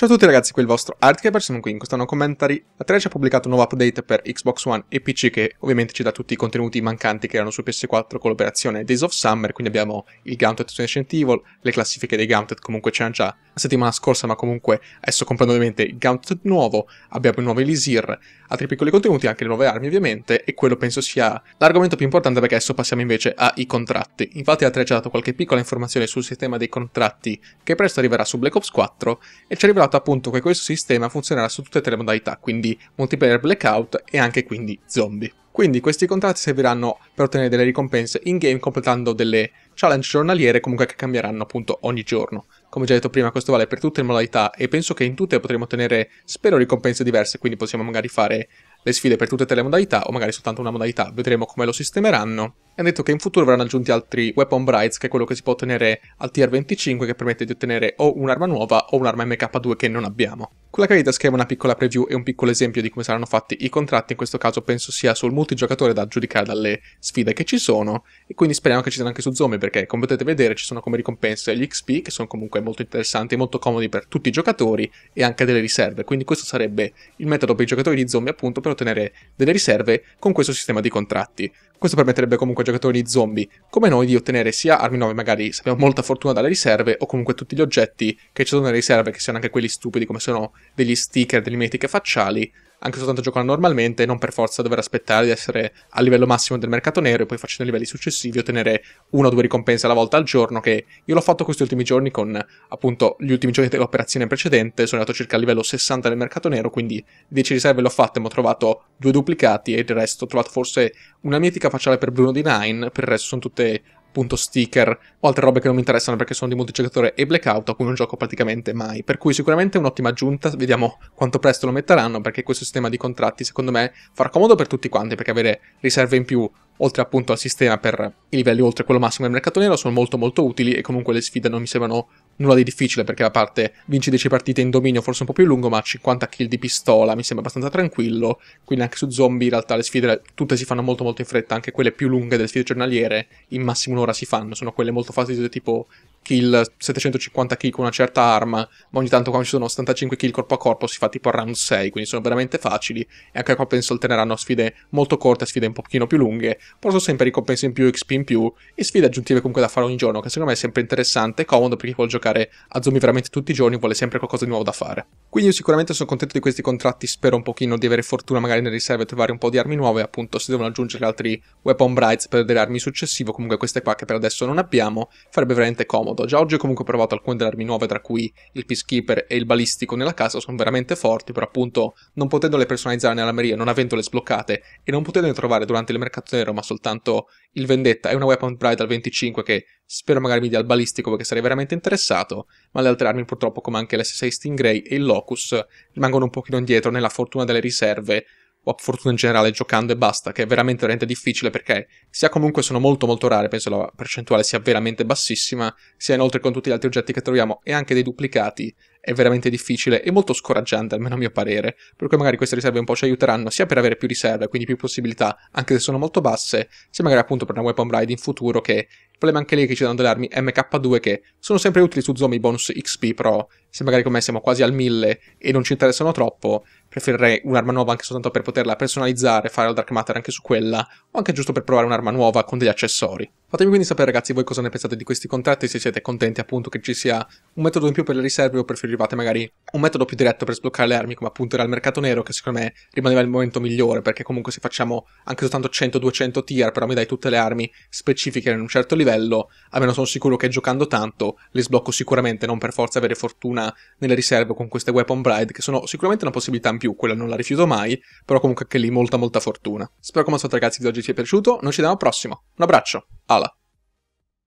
Ciao a tutti ragazzi, qui il vostro Artkeeper, sono qui in questo nuovo commentary. La 3 ci ha pubblicato un nuovo update per Xbox One e PC che ovviamente ci dà tutti i contenuti mancanti che erano su PS4 con l'operazione Days of Summer, quindi abbiamo il Gauntlet su Ancient Evil, le classifiche dei Gauntlet comunque c'erano già la settimana scorsa, ma comunque adesso comprando ovviamente il Gauntlet nuovo, abbiamo il nuovo Elisir, altri piccoli contenuti, anche le nuove armi ovviamente, e quello penso sia l'argomento più importante perché adesso passiamo invece ai contratti. Infatti la 3 ci ha dato qualche piccola informazione sul sistema dei contratti che presto arriverà su Black Ops 4 e ci arriverà fatto appunto che questo sistema funzionerà su tutte e tre le modalità, quindi multiplayer blackout e anche quindi zombie. Quindi questi contratti serviranno per ottenere delle ricompense in game completando delle challenge giornaliere comunque che cambieranno appunto ogni giorno. Come già detto prima questo vale per tutte le modalità e penso che in tutte potremo ottenere spero ricompense diverse quindi possiamo magari fare le sfide per tutte e tre le modalità o magari soltanto una modalità, vedremo come lo sistemeranno. E hanno detto che in futuro verranno aggiunti altri weapon brights, che è quello che si può ottenere al tier 25 che permette di ottenere o un'arma nuova o un'arma MK2 che non abbiamo. Con la carriera scrivo una piccola preview e un piccolo esempio di come saranno fatti i contratti, in questo caso penso sia sul multigiocatore da giudicare dalle sfide che ci sono, e quindi speriamo che ci siano anche su Zombie, perché come potete vedere ci sono come ricompense gli XP, che sono comunque molto interessanti e molto comodi per tutti i giocatori, e anche delle riserve, quindi questo sarebbe il metodo per i giocatori di Zombie appunto per ottenere delle riserve con questo sistema di contratti. Questo permetterebbe comunque ai giocatori di zombie come noi di ottenere sia armi nuove, magari se abbiamo molta fortuna dalle riserve, o comunque tutti gli oggetti che ci sono nelle riserve, che siano anche quelli stupidi come sono degli sticker, delle mimetiche facciali, anche soltanto giocando normalmente, non per forza dover aspettare di essere al livello massimo del mercato nero e poi facendo livelli successivi ottenere una o due ricompense alla volta al giorno, che io l'ho fatto questi ultimi giorni con appunto gli ultimi giorni dell'operazione precedente, sono andato circa al livello 60 del mercato nero, quindi 10 riserve l'ho fatta e mi ho trovato due duplicati e il resto ho trovato forse una mitica facciale per Bruno di Nine, per il resto sono tutte appunto sticker o altre robe che non mi interessano perché sono di multigiocatore e blackout a cui non gioco praticamente mai. Per cui sicuramente è un'ottima aggiunta, vediamo quanto presto lo metteranno perché questo sistema di contratti secondo me farà comodo per tutti quanti perché avere riserve in più oltre appunto al sistema per i livelli oltre quello massimo del mercato nero sono molto molto utili e comunque le sfide non mi sembrano nulla di difficile perché la parte vinci 10 partite in dominio, forse un po' più lungo, ma 50 kill di pistola mi sembra abbastanza tranquillo. Quindi anche su zombie in realtà le sfide tutte si fanno molto molto in fretta, anche quelle più lunghe delle sfide giornaliere in massimo un'ora si fanno, sono quelle molto facili tipo kill 750 kill con una certa arma, ma ogni tanto quando ci sono 75 kill corpo a corpo si fa tipo round 6, quindi sono veramente facili e anche qua penso alterneranno sfide molto corte, sfide un pochino più lunghe, però sono sempre ricompense in più, XP in più e sfide aggiuntive comunque da fare ogni giorno, che secondo me è sempre interessante e comodo per chi vuole giocare giocare a zombie veramente tutti i giorni, vuole sempre qualcosa di nuovo da fare. Quindi io sicuramente sono contento di questi contratti, spero un pochino di avere fortuna magari nelle riserve e trovare un po' di armi nuove, appunto se devono aggiungere altri weapon brights per delle armi successive, comunque queste qua che per adesso non abbiamo, farebbe veramente comodo. Già oggi ho comunque provato alcune delle armi nuove, tra cui il peacekeeper e il balistico nella casa, sono veramente forti, però appunto non potendole personalizzare nella Maria, non avendole sbloccate e non potendole trovare durante il mercato nero, ma soltanto il vendetta e una weapon bright al 25 che Spero magari mi dia il balistico perché sarei veramente interessato, ma le altre armi purtroppo come anche l'S6 Stingray e il Locus rimangono un pochino indietro nella fortuna delle riserve o a fortuna in generale giocando e basta, che è veramente, veramente difficile perché sia comunque sono molto molto rare, penso la percentuale sia veramente bassissima, sia inoltre con tutti gli altri oggetti che troviamo e anche dei duplicati è veramente difficile e molto scoraggiante almeno a mio parere, per cui magari queste riserve un po' ci aiuteranno sia per avere più riserve, quindi più possibilità, anche se sono molto basse, sia magari appunto per una weapon ride in futuro che problema anche lì che ci danno delle armi MK2 che sono sempre utili su zombie bonus XP, però se magari come me siamo quasi al 1000 e non ci interessano troppo, preferirei un'arma nuova anche soltanto per poterla personalizzare, fare la Dark Matter anche su quella, o anche giusto per provare un'arma nuova con degli accessori. Fatemi quindi sapere ragazzi voi cosa ne pensate di questi contratti, se siete contenti appunto che ci sia un metodo in più per le riserve o preferivate magari un metodo più diretto per sbloccare le armi come appunto era il mercato nero che secondo me rimaneva il momento migliore perché comunque se facciamo anche soltanto 100-200 tier però mi dai tutte le armi specifiche in un certo livello, almeno sono sicuro che giocando tanto le sblocco sicuramente, non per forza avere fortuna nelle riserve con queste weapon bride che sono sicuramente una possibilità in più, quella non la rifiuto mai, però comunque anche lì molta molta fortuna. Spero come al solito ragazzi il video di oggi ti sia piaciuto, noi ci vediamo al prossimo, un abbraccio, ala!